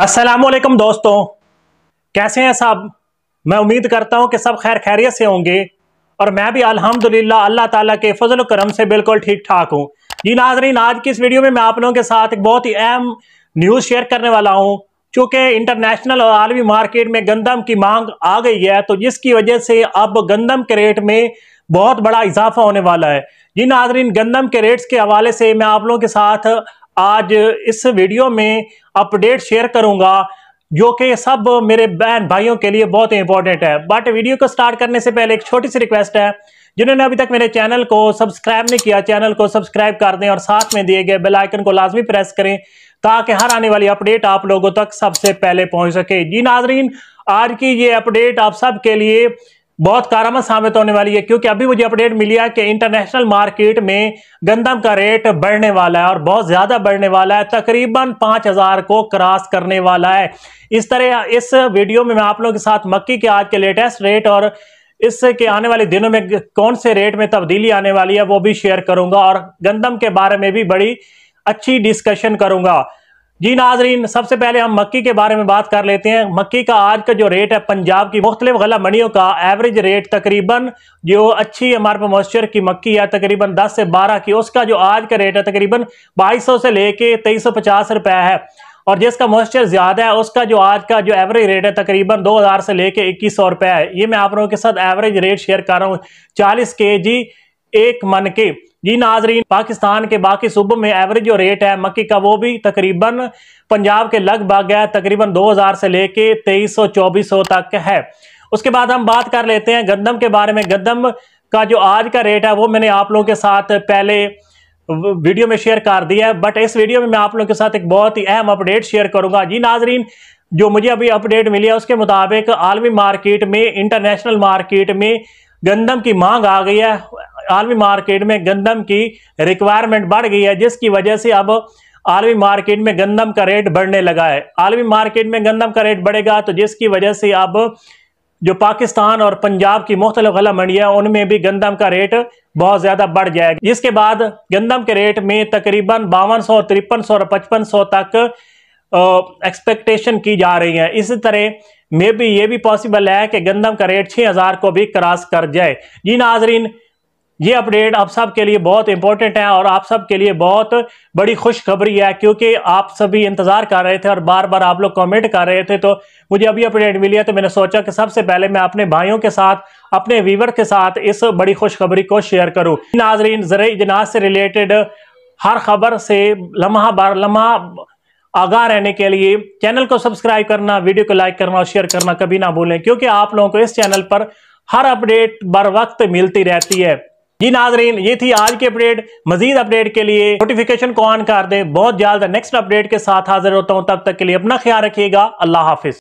असलकम दोस्तों कैसे हैं सब मैं उम्मीद करता हूं कि सब खैर खैरियत से होंगे और मैं भी अल्हम्दुलिल्लाह अल्लाह ताला के फजल करम से बिल्कुल ठीक ठाक हूं जी नाजरीन आज की इस वीडियो में मैं आप लोगों के साथ एक बहुत ही अहम न्यूज़ शेयर करने वाला हूं चूँकि इंटरनेशनल और आलमी मार्केट में गंदम की मांग आ गई है तो जिसकी वजह से अब गंदम के रेट में बहुत बड़ा इजाफा होने वाला है जी नाजरीन गंदम के रेट्स के हवाले से मैं आप लोगों के साथ आज इस वीडियो में अपडेट शेयर करूंगा जो कि सब मेरे बहन भाइयों के लिए बहुत इंपॉर्टेंट है बट वीडियो को स्टार्ट करने से पहले एक छोटी सी रिक्वेस्ट है जिन्होंने अभी तक मेरे चैनल को सब्सक्राइब नहीं किया चैनल को सब्सक्राइब कर दें और साथ में दिए गए बेल आइकन को लाजमी प्रेस करें ताकि हर आने वाली अपडेट आप लोगों तक सबसे पहले पहुंच सके जी नाजरीन आज की ये अपडेट आप सबके लिए बहुत कारामद साबित होने वाली है क्योंकि अभी मुझे अपडेट मिली है कि इंटरनेशनल मार्केट में गंदम का रेट बढ़ने वाला है और बहुत ज़्यादा बढ़ने वाला है तकरीबन पाँच हज़ार को क्रॉस करने वाला है इस तरह इस वीडियो में मैं आप लोगों के साथ मक्की के आज के लेटेस्ट रेट और इससे के आने वाले दिनों में कौन से रेट में तब्दीली आने वाली है वो भी शेयर करूंगा और गंदम के बारे में भी बड़ी अच्छी डिस्कशन करूंगा जी नाजरीन सबसे पहले हम मक्की के बारे में बात कर लेते हैं मक्की का आज का जो रेट है पंजाब की मुख्तलिफ गला मंडियों का एवरेज रेट तकरीबन जो अच्छी हमारे पास मॉइस्चर की मक्की है तकरीबन 10 से 12 की उसका जो आज का रेट है तकरीबन 2200 से लेके तेईस सौ रुपए है और जिसका मॉइस्चर ज़्यादा है उसका जो आज का जो एवरेज रेट है तकरीबन 2000 से लेके इक्कीस सौ रुपये है ये मैं आप लोगों के साथ एवरेज रेट शेयर कर रहा हूँ चालीस के जी एक मन के जी नाजरीन पाकिस्तान के बाकी सूबों में एवरेज जो रेट है मक्की का वो भी तकरीबन पंजाब के लगभग है तकरीबन 2000 से लेके 2300-2400 तक है उसके बाद हम बात कर लेते हैं गंदम के बारे में गंदम का जो आज का रेट है वो मैंने आप लोगों के साथ पहले वीडियो में शेयर कर दिया है बट इस वीडियो में मैं आप लोगों के साथ एक बहुत ही अहम अपडेट शेयर करूंगा जी नाजरीन जो मुझे अभी अपडेट मिली है उसके मुताबिक आलमी मार्केट में इंटरनेशनल मार्केट में गंदम की मांग आ गई है आलमी मार्केट में गंदम की रिक्वायरमेंट बढ़ गई है जिसकी वजह से अब आलमी मार्केट में गंदम का रेट बढ़ने लगा है आलमी मार्केट में गंदम का रेट बढ़ेगा तो जिसकी वजह से अब जो पाकिस्तान और पंजाब की मुख्तल गला मंडियाँ उनमें भी गंदम का रेट बहुत ज़्यादा बढ़ जाएगा जिसके बाद गंदम के रेट में तकरीबन बावन सौ तिरपन सौ और पचपन सौ तक एक्सपेक्टेशन की जा रही है इसी तरह मे भी ये भी पॉसिबल है कि गंदम का रेट छः हज़ार को भी क्रॉस कर जाए जी नाजरीन ये अपडेट आप सब के लिए बहुत इंपॉर्टेंट है और आप सब के लिए बहुत बड़ी खुशखबरी है क्योंकि आप सभी इंतजार कर रहे थे और बार बार आप लोग कमेंट कर रहे थे तो मुझे अभी अपडेट मिली है तो मैंने सोचा कि सबसे पहले मैं अपने भाइयों के साथ अपने व्यूवर के साथ इस बड़ी खुशखबरी को शेयर करूँ नाजरीन जरिए इजनास से रिलेटेड हर खबर से लम्हा बार लम्हा आगाह रहने के लिए चैनल को सब्सक्राइब करना वीडियो को लाइक करना और शेयर करना कभी ना भूलें क्योंकि आप लोगों को इस चैनल पर हर अपडेट बर वक्त मिलती रहती है जी नाजरीन ये थी आज की अपडेट मजीद अपडेट के लिए नोटिफिकेशन को ऑन कर दे बहुत जल्द नेक्स्ट अपडेट के साथ हाजिर होता हूँ तब तक के लिए अपना ख्याल रखिएगा अल्लाह हाफिज